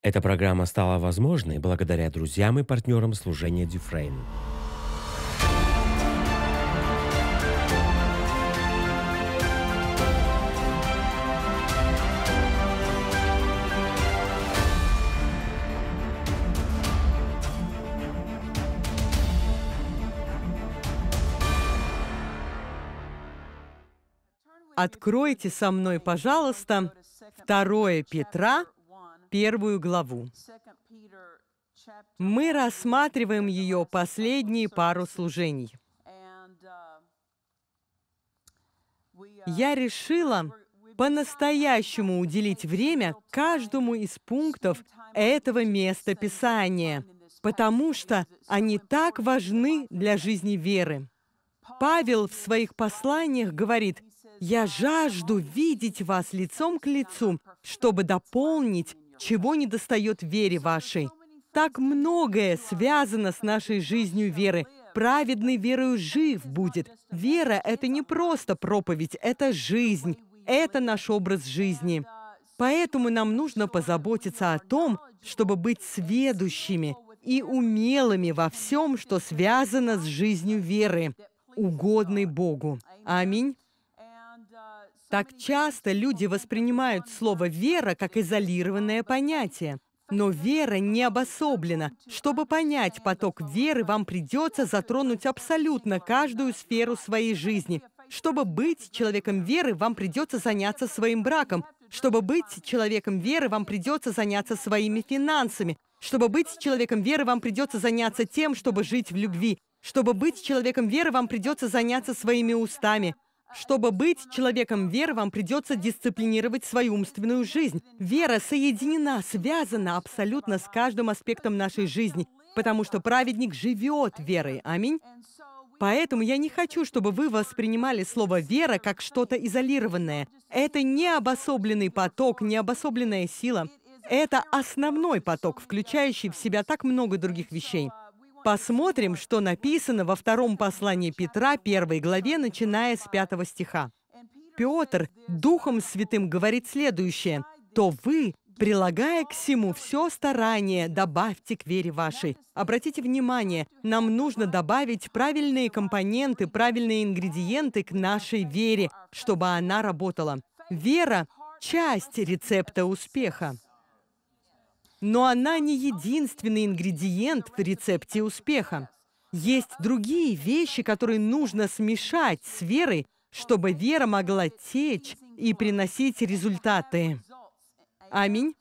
Эта программа стала возможной благодаря друзьям и партнерам служения Дюфрейн. Откройте со мной, пожалуйста, 2 Петра первую главу. Мы рассматриваем ее последние пару служений. Uh, uh, Я решила по-настоящему уделить время каждому из пунктов этого места Писания, потому что они так важны для жизни веры. Павел в своих посланиях говорит, «Я жажду видеть вас лицом к лицу, чтобы дополнить чего не достает вере вашей. Так многое связано с нашей жизнью веры. Праведный верою жив будет. Вера — это не просто проповедь, это жизнь. Это наш образ жизни. Поэтому нам нужно позаботиться о том, чтобы быть сведущими и умелыми во всем, что связано с жизнью веры, угодной Богу. Аминь. Так часто люди воспринимают слово «вера» как изолированное понятие. Но вера не обособлена. Чтобы понять поток веры, вам придется затронуть абсолютно каждую сферу своей жизни. Чтобы быть человеком веры, вам придется заняться своим браком. Чтобы быть человеком веры, вам придется заняться своими финансами. Чтобы быть человеком веры, вам придется заняться тем, чтобы жить в любви. Чтобы быть человеком веры, вам придется заняться своими устами. Чтобы быть человеком веры, вам придется дисциплинировать свою умственную жизнь. Вера соединена, связана абсолютно с каждым аспектом нашей жизни, потому что праведник живет верой. Аминь. Поэтому я не хочу, чтобы вы воспринимали слово «вера» как что-то изолированное. Это не обособленный поток, не обособленная сила. Это основной поток, включающий в себя так много других вещей. Посмотрим, что написано во втором послании Петра, первой главе, начиная с пятого стиха. Петр Духом Святым говорит следующее. «То вы, прилагая к всему все старание, добавьте к вере вашей». Обратите внимание, нам нужно добавить правильные компоненты, правильные ингредиенты к нашей вере, чтобы она работала. Вера – часть рецепта успеха. Но она не единственный ингредиент в рецепте успеха. Есть другие вещи, которые нужно смешать с верой, чтобы вера могла течь и приносить результаты. Аминь.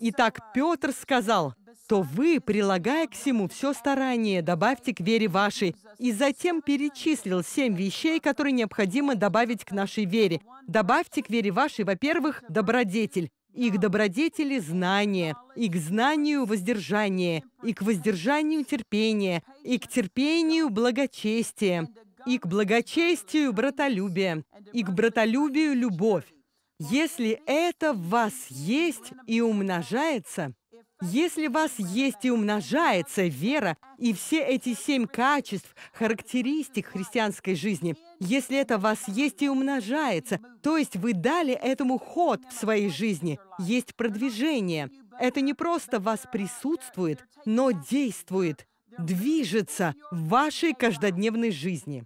Итак, Петр сказал, то вы, прилагая к всему все старание, добавьте к вере вашей, и затем перечислил семь вещей, которые необходимо добавить к нашей вере. Добавьте к вере вашей, во-первых, добродетель и к добродетели знание, и к знанию воздержание, и к воздержанию терпение, и к терпению благочестие, и к благочестию братолюбие, и к братолюбию любовь. Если это в вас есть и умножается, если вас есть и умножается вера и все эти семь качеств, характеристик христианской жизни, если это вас есть и умножается, то есть вы дали этому ход в своей жизни, есть продвижение. Это не просто вас присутствует, но действует, движется в вашей каждодневной жизни.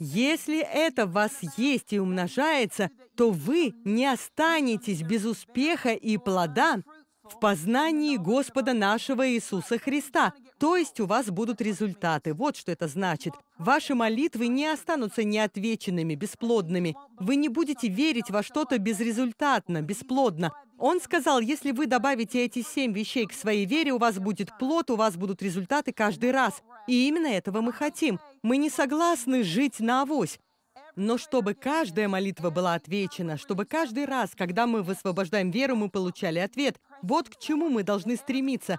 Если это вас есть и умножается, то вы не останетесь без успеха и плода, в познании Господа нашего Иисуса Христа. То есть у вас будут результаты. Вот что это значит. Ваши молитвы не останутся неотвеченными, бесплодными. Вы не будете верить во что-то безрезультатно, бесплодно. Он сказал, если вы добавите эти семь вещей к своей вере, у вас будет плод, у вас будут результаты каждый раз. И именно этого мы хотим. Мы не согласны жить на авось. Но чтобы каждая молитва была отвечена, чтобы каждый раз, когда мы высвобождаем веру, мы получали ответ. Вот к чему мы должны стремиться.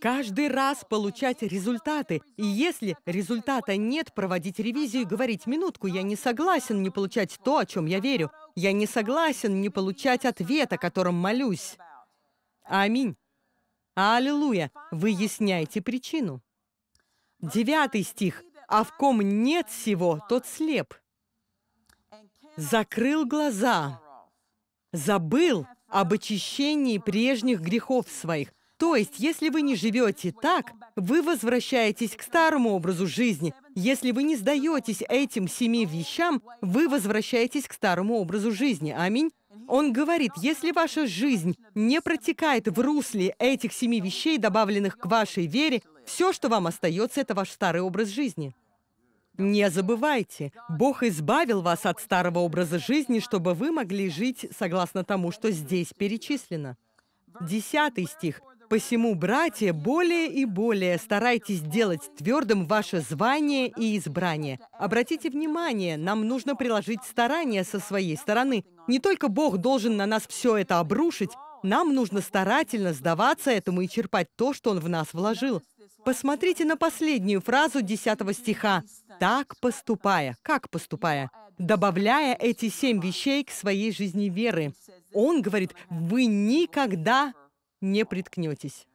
Каждый раз получать результаты. И если результата нет, проводить ревизию и говорить, «Минутку, я не согласен не получать то, о чем я верю. Я не согласен не получать ответ, о котором молюсь». Аминь. Аллилуйя. Выясняйте причину. Девятый стих. «А в ком нет всего, тот слеп» закрыл глаза, забыл об очищении прежних грехов своих. То есть, если вы не живете так, вы возвращаетесь к старому образу жизни. Если вы не сдаетесь этим семи вещам, вы возвращаетесь к старому образу жизни. Аминь. Он говорит, если ваша жизнь не протекает в русле этих семи вещей, добавленных к вашей вере, все, что вам остается, это ваш старый образ жизни. Не забывайте, Бог избавил вас от старого образа жизни, чтобы вы могли жить согласно тому, что здесь перечислено. Десятый стих. «Посему, братья, более и более старайтесь делать твердым ваше звание и избрание». Обратите внимание, нам нужно приложить старания со своей стороны. Не только Бог должен на нас все это обрушить, нам нужно старательно сдаваться этому и черпать то, что Он в нас вложил. Посмотрите на последнюю фразу 10 стиха. «Так поступая». Как поступая? Добавляя эти семь вещей к своей жизни веры. Он говорит, вы никогда не приткнетесь.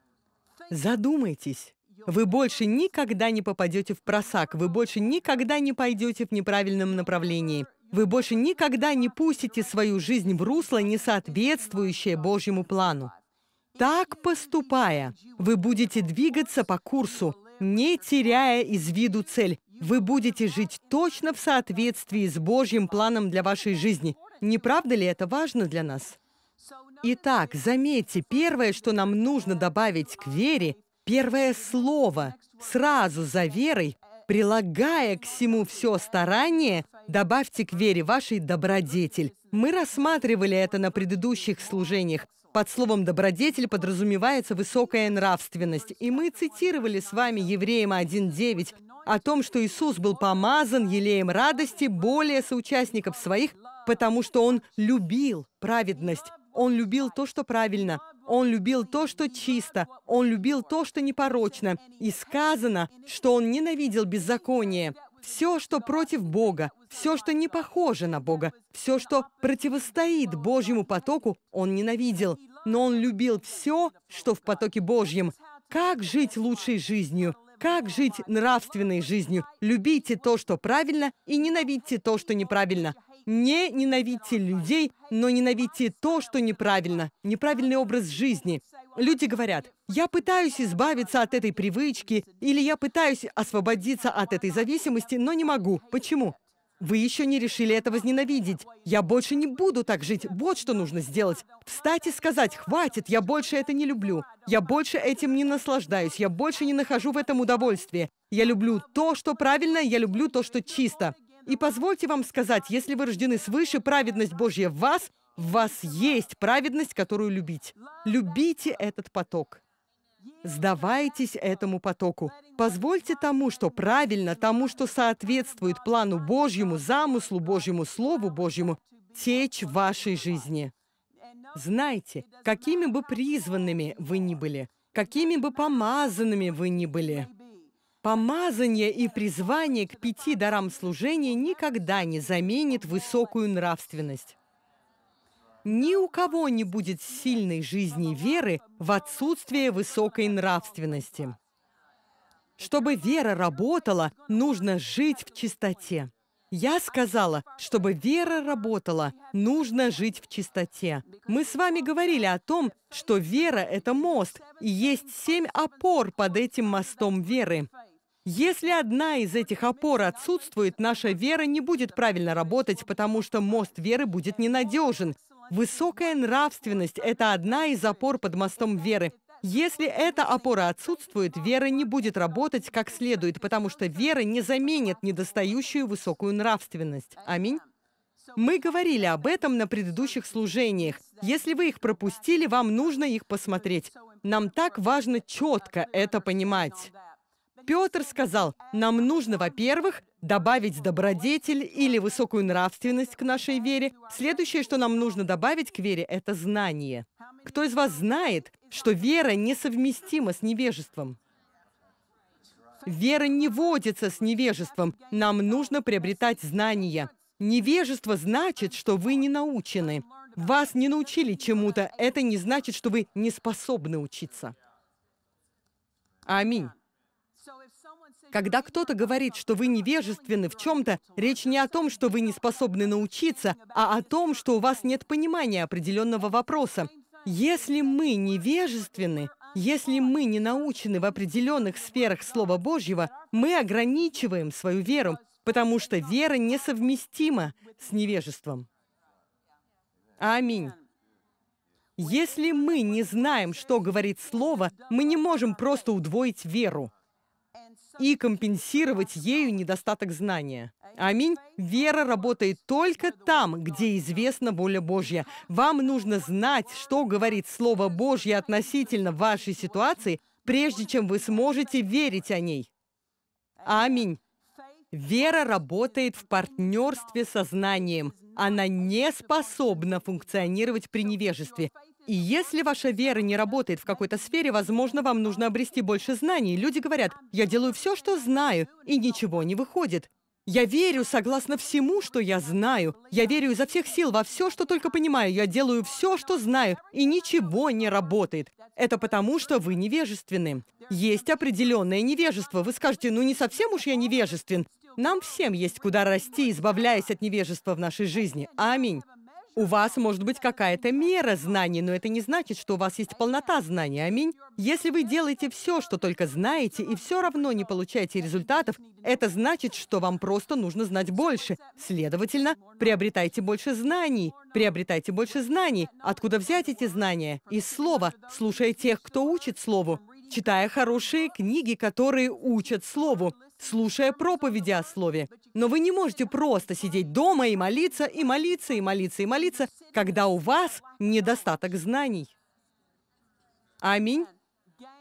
Задумайтесь. Вы больше никогда не попадете в просак, вы больше никогда не пойдете в неправильном направлении. Вы больше никогда не пустите свою жизнь в русло, не соответствующее Божьему плану. Так поступая, вы будете двигаться по курсу, не теряя из виду цель. Вы будете жить точно в соответствии с Божьим планом для вашей жизни. Не правда ли это важно для нас? Итак, заметьте, первое, что нам нужно добавить к вере, первое слово, сразу за верой, прилагая к всему все старание, добавьте к вере вашей добродетель. Мы рассматривали это на предыдущих служениях. Под словом «добродетель» подразумевается высокая нравственность. И мы цитировали с вами Евреям 1.9 о том, что Иисус был помазан елеем радости более соучастников своих, потому что Он любил праведность. Он любил то, что правильно. Он любил то, что чисто. Он любил то, что непорочно. И сказано, что Он ненавидел беззаконие. Все, что против Бога, все, что не похоже на Бога, все, что противостоит Божьему потоку, он ненавидел. Но он любил все, что в потоке Божьем. Как жить лучшей жизнью? Как жить нравственной жизнью? Любите то, что правильно, и ненавидьте то, что неправильно. Не ненавидьте людей, но ненавидьте то, что неправильно, неправильный образ жизни. Люди говорят, я пытаюсь избавиться от этой привычки, или я пытаюсь освободиться от этой зависимости, но не могу. Почему? Вы еще не решили это возненавидеть. Я больше не буду так жить. Вот что нужно сделать. Встать и сказать, хватит, я больше это не люблю. Я больше этим не наслаждаюсь. Я больше не нахожу в этом удовольствия. Я люблю то, что правильно, я люблю то, что чисто. И позвольте вам сказать, если вы рождены свыше, праведность Божья в вас, в вас есть праведность, которую любить. Любите этот поток. Сдавайтесь этому потоку. Позвольте тому, что правильно, тому, что соответствует плану Божьему, замыслу Божьему, Слову Божьему, течь в вашей жизни. Знайте, какими бы призванными вы ни были, какими бы помазанными вы ни были, Помазание и призвание к пяти дарам служения никогда не заменит высокую нравственность. Ни у кого не будет сильной жизни веры в отсутствие высокой нравственности. Чтобы вера работала, нужно жить в чистоте. Я сказала, чтобы вера работала, нужно жить в чистоте. Мы с вами говорили о том, что вера – это мост, и есть семь опор под этим мостом веры. Если одна из этих опор отсутствует, наша вера не будет правильно работать, потому что мост веры будет ненадежен. Высокая нравственность – это одна из опор под мостом веры. Если эта опора отсутствует, вера не будет работать как следует, потому что вера не заменит недостающую высокую нравственность. Аминь. Мы говорили об этом на предыдущих служениях. Если вы их пропустили, вам нужно их посмотреть. Нам так важно четко это понимать. Петр сказал, нам нужно, во-первых, добавить добродетель или высокую нравственность к нашей вере. Следующее, что нам нужно добавить к вере, это знание. Кто из вас знает, что вера несовместима с невежеством? Вера не водится с невежеством. Нам нужно приобретать знания. Невежество значит, что вы не научены. Вас не научили чему-то. Это не значит, что вы не способны учиться. Аминь. Когда кто-то говорит, что вы невежественны в чем-то, речь не о том, что вы не способны научиться, а о том, что у вас нет понимания определенного вопроса. Если мы невежественны, если мы не научены в определенных сферах Слова Божьего, мы ограничиваем свою веру, потому что вера несовместима с невежеством. Аминь. Если мы не знаем, что говорит Слово, мы не можем просто удвоить веру и компенсировать ею недостаток знания. Аминь. Вера работает только там, где известна воля Божья. Вам нужно знать, что говорит Слово Божье относительно вашей ситуации, прежде чем вы сможете верить о ней. Аминь. Вера работает в партнерстве со знанием. Она не способна функционировать при невежестве. И если ваша вера не работает в какой-то сфере, возможно, вам нужно обрести больше знаний. Люди говорят, я делаю все, что знаю, и ничего не выходит. Я верю согласно всему, что я знаю. Я верю изо всех сил во все, что только понимаю. Я делаю все, что знаю, и ничего не работает. Это потому, что вы невежественны. Есть определенное невежество. Вы скажете, ну не совсем уж я невежествен. Нам всем есть куда расти, избавляясь от невежества в нашей жизни. Аминь. У вас может быть какая-то мера знаний, но это не значит, что у вас есть полнота знаний. Аминь. Если вы делаете все, что только знаете, и все равно не получаете результатов, это значит, что вам просто нужно знать больше. Следовательно, приобретайте больше знаний. Приобретайте больше знаний. Откуда взять эти знания? Из слова. Слушая тех, кто учит слову читая хорошие книги, которые учат слову, слушая проповеди о слове. Но вы не можете просто сидеть дома и молиться, и молиться, и молиться, и молиться, когда у вас недостаток знаний. Аминь.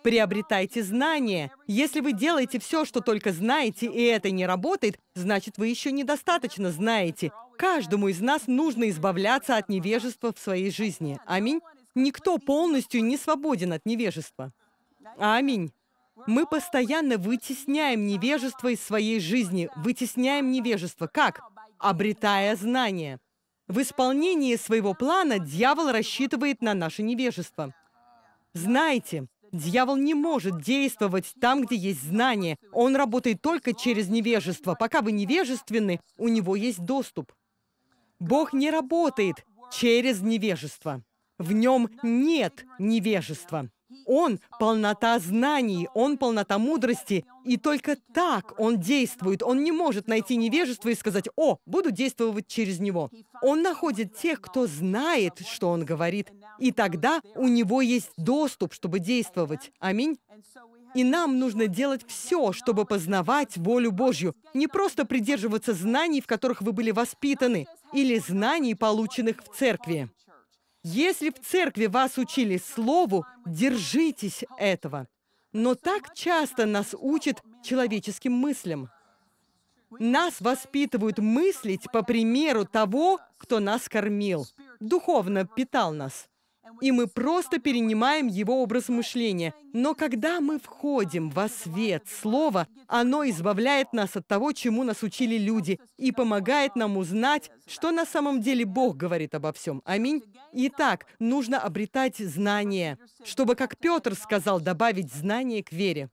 Приобретайте знания. Если вы делаете все, что только знаете, и это не работает, значит, вы еще недостаточно знаете. Каждому из нас нужно избавляться от невежества в своей жизни. Аминь. Никто полностью не свободен от невежества. Аминь. Мы постоянно вытесняем невежество из своей жизни. Вытесняем невежество. Как? Обретая знания. В исполнении своего плана дьявол рассчитывает на наше невежество. Знаете, дьявол не может действовать там, где есть знание. Он работает только через невежество. Пока вы невежественны, у него есть доступ. Бог не работает через невежество. В нем нет невежества. Он – полнота знаний, он – полнота мудрости. И только так он действует. Он не может найти невежество и сказать, «О, буду действовать через него». Он находит тех, кто знает, что он говорит. И тогда у него есть доступ, чтобы действовать. Аминь. И нам нужно делать все, чтобы познавать волю Божью. Не просто придерживаться знаний, в которых вы были воспитаны, или знаний, полученных в церкви. Если в церкви вас учили слову, держитесь этого. Но так часто нас учат человеческим мыслям. Нас воспитывают мыслить по примеру того, кто нас кормил, духовно питал нас и мы просто перенимаем его образ мышления. Но когда мы входим во свет Слова, оно избавляет нас от того, чему нас учили люди, и помогает нам узнать, что на самом деле Бог говорит обо всем. Аминь. Итак, нужно обретать знание, чтобы, как Петр сказал, добавить знания к вере.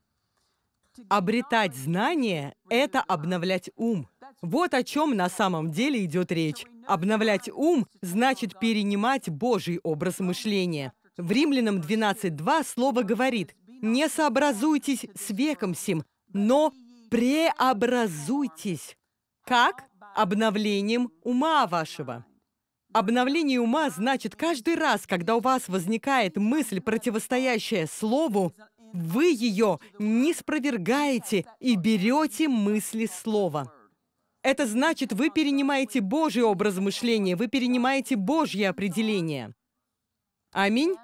Обретать знание – это обновлять ум. Вот о чем на самом деле идет речь. Обновлять ум значит перенимать Божий образ мышления. В Римлянам 12.2 слово говорит «Не сообразуйтесь с веком сим, но преобразуйтесь». Как? Обновлением ума вашего. Обновление ума значит каждый раз, когда у вас возникает мысль, противостоящая слову, вы ее не спровергаете и берете мысли слова. Это значит, вы перенимаете Божий образ мышления, вы перенимаете Божье определение. Аминь.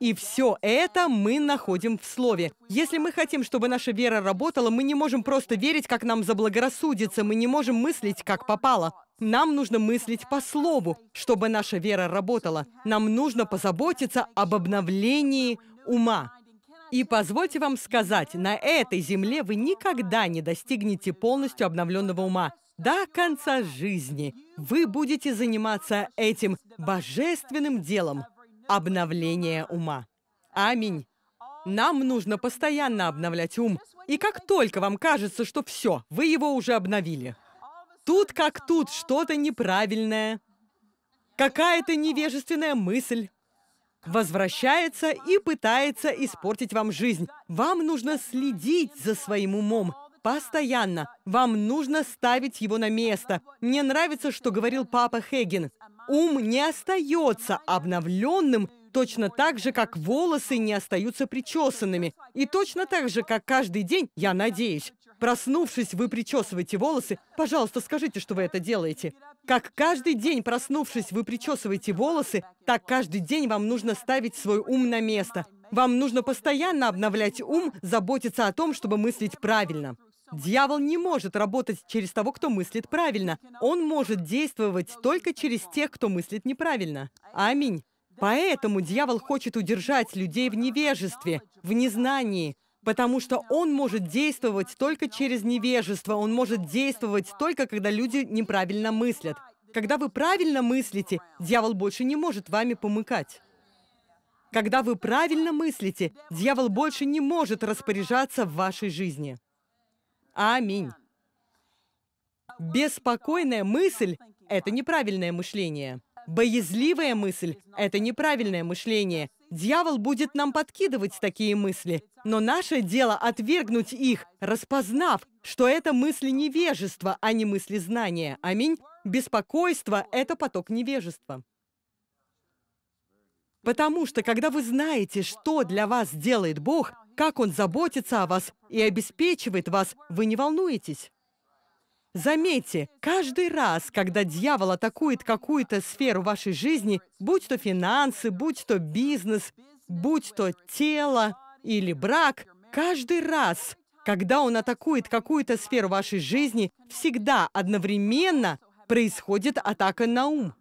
И все это мы находим в Слове. Если мы хотим, чтобы наша вера работала, мы не можем просто верить, как нам заблагорассудится, мы не можем мыслить, как попало. Нам нужно мыслить по Слову, чтобы наша вера работала. Нам нужно позаботиться об обновлении ума. И позвольте вам сказать, на этой земле вы никогда не достигнете полностью обновленного ума до конца жизни вы будете заниматься этим божественным делом – обновление ума. Аминь. Нам нужно постоянно обновлять ум, и как только вам кажется, что все, вы его уже обновили. Тут как тут что-то неправильное, какая-то невежественная мысль возвращается и пытается испортить вам жизнь. Вам нужно следить за своим умом, Постоянно. Вам нужно ставить его на место. Мне нравится, что говорил папа Хегин. Ум не остается обновленным точно так же, как волосы не остаются причесанными. И точно так же, как каждый день, я надеюсь. Проснувшись, вы причесываете волосы. Пожалуйста, скажите, что вы это делаете. Как каждый день, проснувшись, вы причесываете волосы, так каждый день вам нужно ставить свой ум на место. Вам нужно постоянно обновлять ум, заботиться о том, чтобы мыслить правильно. Дьявол не может работать через того, кто мыслит правильно. Он может действовать только через тех, кто мыслит неправильно. Аминь. Поэтому дьявол хочет удержать людей в невежестве, в незнании, потому что он может действовать только через невежество, он может действовать только, когда люди неправильно мыслят. Когда вы правильно мыслите, дьявол больше не может вами помыкать. Когда вы правильно мыслите, дьявол больше не может распоряжаться в вашей жизни. Аминь. Беспокойная мысль – это неправильное мышление. Боязливая мысль – это неправильное мышление. Дьявол будет нам подкидывать такие мысли. Но наше дело отвергнуть их, распознав, что это мысли невежества, а не мысли знания. Аминь. Беспокойство – это поток невежества. Потому что когда вы знаете, что для вас делает Бог, как Он заботится о вас и обеспечивает вас, вы не волнуетесь. Заметьте, каждый раз, когда дьявол атакует какую-то сферу вашей жизни, будь то финансы, будь то бизнес, будь то тело или брак, каждый раз, когда он атакует какую-то сферу вашей жизни, всегда одновременно происходит атака на ум.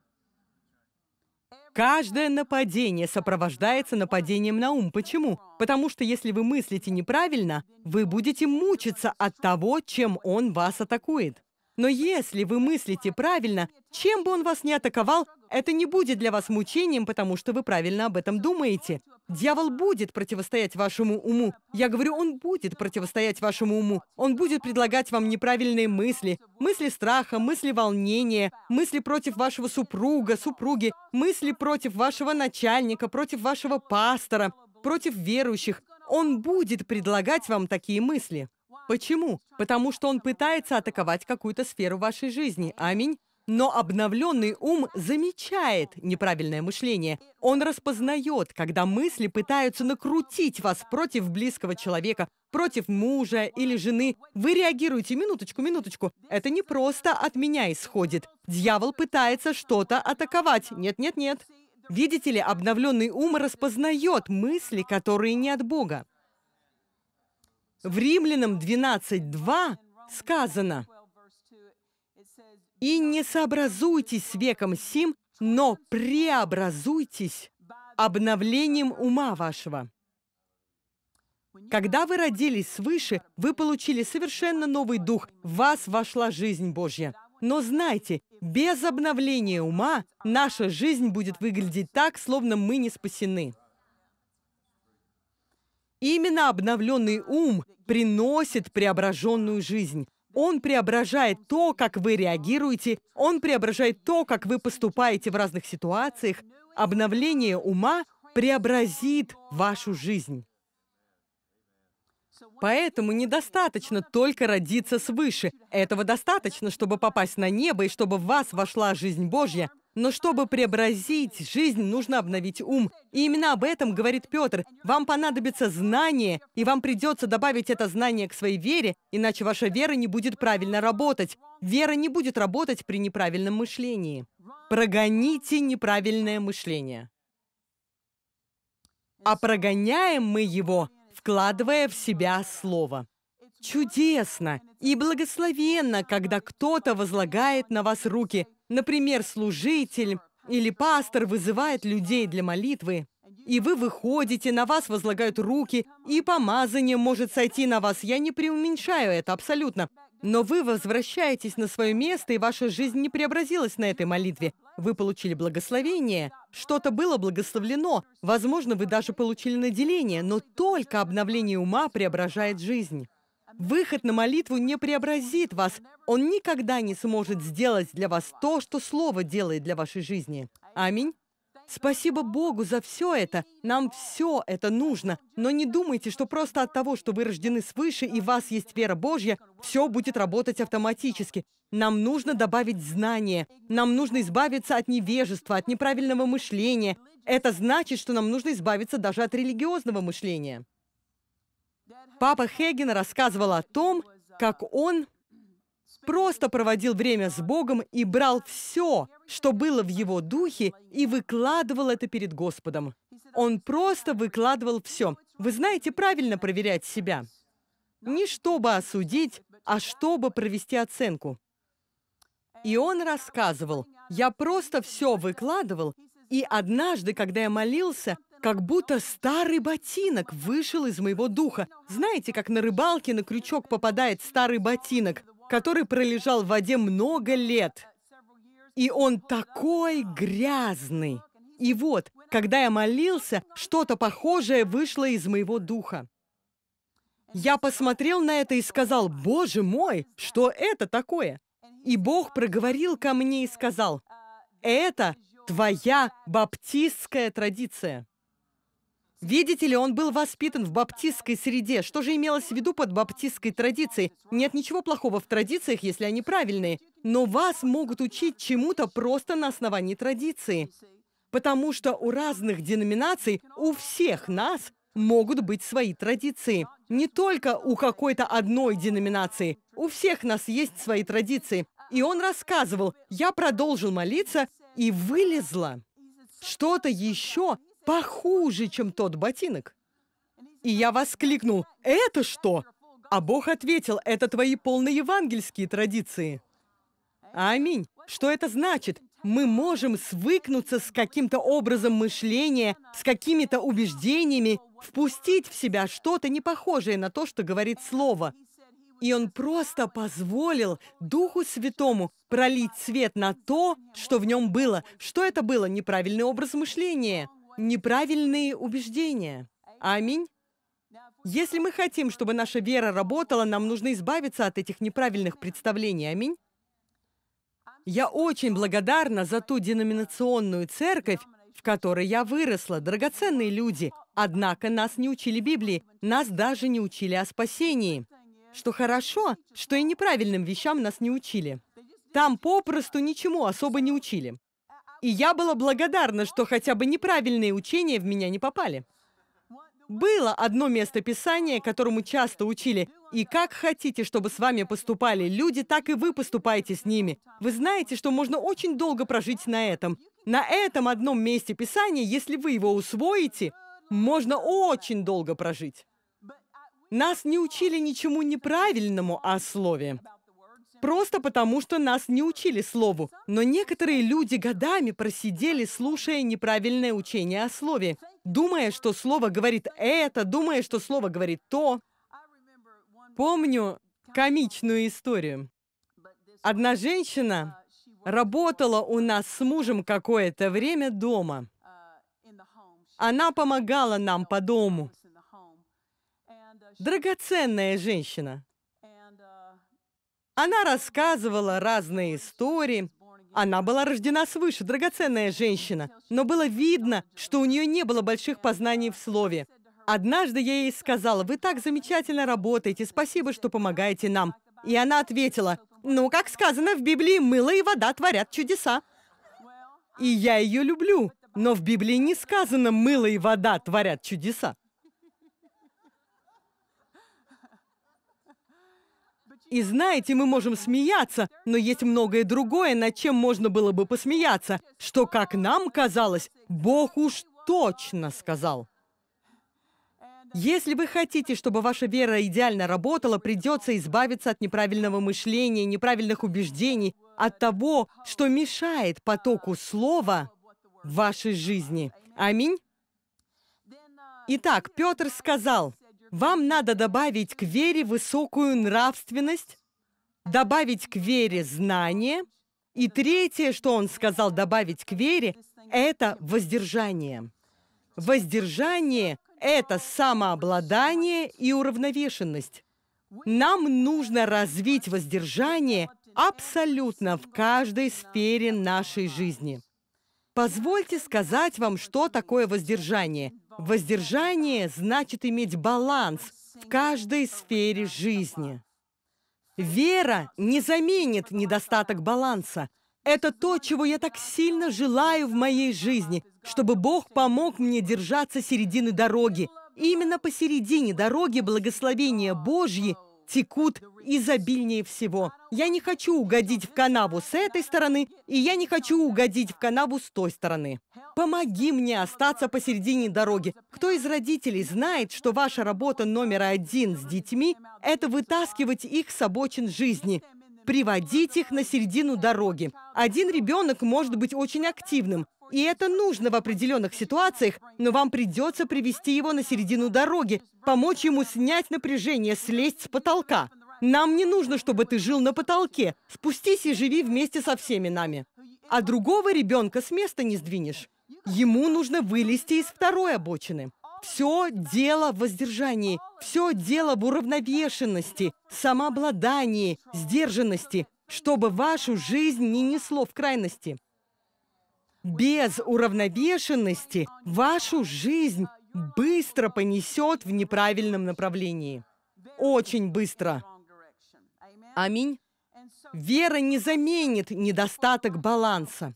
Каждое нападение сопровождается нападением на ум. Почему? Потому что если вы мыслите неправильно, вы будете мучиться от того, чем он вас атакует. Но если вы мыслите правильно, чем бы он вас ни атаковал, это не будет для вас мучением, потому что вы правильно об этом думаете. Дьявол будет противостоять вашему уму. Я говорю, он будет противостоять вашему уму. Он будет предлагать вам неправильные мысли, мысли страха, мысли волнения, мысли против вашего супруга, супруги, мысли против вашего начальника, против вашего пастора, против верующих. Он будет предлагать вам такие мысли. Почему? Потому что он пытается атаковать какую-то сферу вашей жизни. Аминь. Но обновленный ум замечает неправильное мышление. Он распознает, когда мысли пытаются накрутить вас против близкого человека, против мужа или жены. Вы реагируете, минуточку, минуточку. Это не просто от меня исходит. Дьявол пытается что-то атаковать. Нет, нет, нет. Видите ли, обновленный ум распознает мысли, которые не от Бога. В Римлянам 12.2 сказано – и не сообразуйтесь с веком сим, но преобразуйтесь обновлением ума вашего. Когда вы родились свыше, вы получили совершенно новый дух, в вас вошла жизнь Божья. Но знайте, без обновления ума наша жизнь будет выглядеть так, словно мы не спасены. Именно обновленный ум приносит преображенную жизнь. Он преображает то, как вы реагируете, он преображает то, как вы поступаете в разных ситуациях. Обновление ума преобразит вашу жизнь. Поэтому недостаточно только родиться свыше. Этого достаточно, чтобы попасть на небо и чтобы в вас вошла жизнь Божья. Но чтобы преобразить жизнь, нужно обновить ум. И именно об этом говорит Петр. Вам понадобится знание, и вам придется добавить это знание к своей вере, иначе ваша вера не будет правильно работать. Вера не будет работать при неправильном мышлении. Прогоните неправильное мышление. А прогоняем мы его, вкладывая в себя слово. Чудесно и благословенно, когда кто-то возлагает на вас руки – Например, служитель или пастор вызывает людей для молитвы, и вы выходите, на вас возлагают руки, и помазание может сойти на вас. Я не преуменьшаю это абсолютно. Но вы возвращаетесь на свое место, и ваша жизнь не преобразилась на этой молитве. Вы получили благословение, что-то было благословлено, возможно, вы даже получили наделение, но только обновление ума преображает жизнь. Выход на молитву не преобразит вас. Он никогда не сможет сделать для вас то, что Слово делает для вашей жизни. Аминь. Спасибо Богу за все это. Нам все это нужно. Но не думайте, что просто от того, что вы рождены свыше и у вас есть вера Божья, все будет работать автоматически. Нам нужно добавить знания. Нам нужно избавиться от невежества, от неправильного мышления. Это значит, что нам нужно избавиться даже от религиозного мышления. Папа Хеген рассказывал о том, как он просто проводил время с Богом и брал все, что было в его духе, и выкладывал это перед Господом. Он просто выкладывал все. Вы знаете, правильно проверять себя. Не чтобы осудить, а чтобы провести оценку. И он рассказывал, я просто все выкладывал, и однажды, когда я молился, как будто старый ботинок вышел из моего духа. Знаете, как на рыбалке на крючок попадает старый ботинок, который пролежал в воде много лет. И он такой грязный. И вот, когда я молился, что-то похожее вышло из моего духа. Я посмотрел на это и сказал, «Боже мой, что это такое?» И Бог проговорил ко мне и сказал, «Это твоя баптистская традиция». Видите ли, он был воспитан в баптистской среде. Что же имелось в виду под баптистской традицией? Нет ничего плохого в традициях, если они правильные. Но вас могут учить чему-то просто на основании традиции. Потому что у разных деноминаций, у всех нас, могут быть свои традиции. Не только у какой-то одной деноминации. У всех нас есть свои традиции. И он рассказывал, я продолжил молиться и вылезла что-то еще, похуже, чем тот ботинок. И я воскликнул, это что? А Бог ответил, это твои полные евангельские традиции. Аминь. Что это значит? Мы можем свыкнуться с каким-то образом мышления, с какими-то убеждениями, впустить в себя что-то непохожее на то, что говорит Слово. И он просто позволил Духу Святому пролить свет на то, что в нем было. Что это было? Неправильный образ мышления неправильные убеждения. Аминь. Если мы хотим, чтобы наша вера работала, нам нужно избавиться от этих неправильных представлений. Аминь. Я очень благодарна за ту деноминационную церковь, в которой я выросла, драгоценные люди. Однако нас не учили Библии, нас даже не учили о спасении. Что хорошо, что и неправильным вещам нас не учили. Там попросту ничему особо не учили. И я была благодарна, что хотя бы неправильные учения в меня не попали. Было одно место Писания, которому часто учили, и как хотите, чтобы с вами поступали люди, так и вы поступаете с ними. Вы знаете, что можно очень долго прожить на этом. На этом одном месте Писания, если вы его усвоите, можно очень долго прожить. Нас не учили ничему неправильному о слове. Просто потому, что нас не учили слову. Но некоторые люди годами просидели, слушая неправильное учение о слове, думая, что слово говорит это, думая, что слово говорит то. Помню комичную историю. Одна женщина работала у нас с мужем какое-то время дома. Она помогала нам по дому. Драгоценная женщина. Она рассказывала разные истории. Она была рождена свыше, драгоценная женщина. Но было видно, что у нее не было больших познаний в слове. Однажды я ей сказала, «Вы так замечательно работаете, спасибо, что помогаете нам». И она ответила, «Ну, как сказано в Библии, мыло и вода творят чудеса». И я ее люблю, но в Библии не сказано «мыло и вода творят чудеса». И знаете, мы можем смеяться, но есть многое другое, над чем можно было бы посмеяться, что, как нам казалось, Бог уж точно сказал. Если вы хотите, чтобы ваша вера идеально работала, придется избавиться от неправильного мышления, неправильных убеждений, от того, что мешает потоку слова в вашей жизни. Аминь. Итак, Петр сказал, вам надо добавить к вере высокую нравственность, добавить к вере знание, и третье, что он сказал добавить к вере, это воздержание. Воздержание – это самообладание и уравновешенность. Нам нужно развить воздержание абсолютно в каждой сфере нашей жизни – Позвольте сказать вам, что такое воздержание. Воздержание значит иметь баланс в каждой сфере жизни. Вера не заменит недостаток баланса. Это то, чего я так сильно желаю в моей жизни, чтобы Бог помог мне держаться середины дороги. Именно посередине дороги благословения Божьи – текут изобильнее всего. Я не хочу угодить в канаву с этой стороны, и я не хочу угодить в канаву с той стороны. Помоги мне остаться посередине дороги. Кто из родителей знает, что ваша работа номер один с детьми – это вытаскивать их с обочин жизни, приводить их на середину дороги. Один ребенок может быть очень активным, и это нужно в определенных ситуациях, но вам придется привести его на середину дороги, помочь ему снять напряжение, слезть с потолка. Нам не нужно, чтобы ты жил на потолке. Спустись и живи вместе со всеми нами. А другого ребенка с места не сдвинешь. Ему нужно вылезти из второй обочины. Все дело в воздержании, все дело в уравновешенности, самообладании, сдержанности, чтобы вашу жизнь не несло в крайности. Без уравновешенности вашу жизнь быстро понесет в неправильном направлении. Очень быстро. Аминь. Вера не заменит недостаток баланса.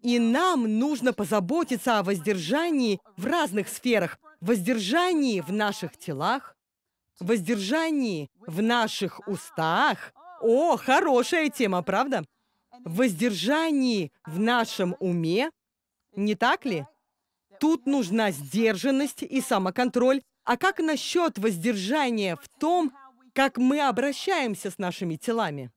И нам нужно позаботиться о воздержании в разных сферах. Воздержании в наших телах, воздержании в наших устах. О, хорошая тема, правда? воздержании в нашем уме, не так ли? Тут нужна сдержанность и самоконтроль. А как насчет воздержания в том, как мы обращаемся с нашими телами?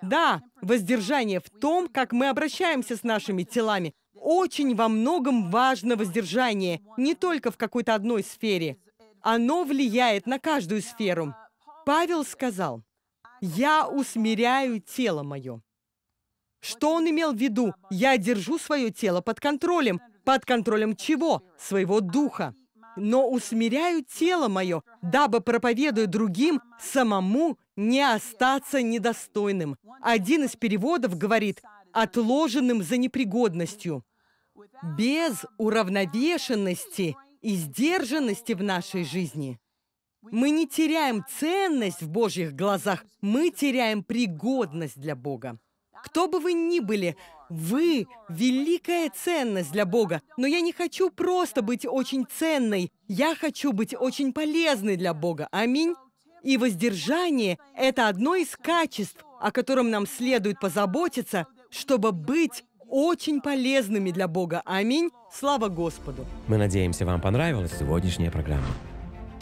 Да, воздержание в том, как мы обращаемся с нашими телами. Очень во многом важно воздержание, не только в какой-то одной сфере. Оно влияет на каждую сферу. Павел сказал, «Я усмиряю тело мое». Что он имел в виду? Я держу свое тело под контролем. Под контролем чего? Своего духа. Но усмиряю тело мое, дабы, проповедуя другим, самому не остаться недостойным. Один из переводов говорит «отложенным за непригодностью». Без уравновешенности и сдержанности в нашей жизни – мы не теряем ценность в Божьих глазах, мы теряем пригодность для Бога. Кто бы вы ни были, вы – великая ценность для Бога. Но я не хочу просто быть очень ценной. Я хочу быть очень полезной для Бога. Аминь. И воздержание – это одно из качеств, о котором нам следует позаботиться, чтобы быть очень полезными для Бога. Аминь. Слава Господу. Мы надеемся, вам понравилась сегодняшняя программа.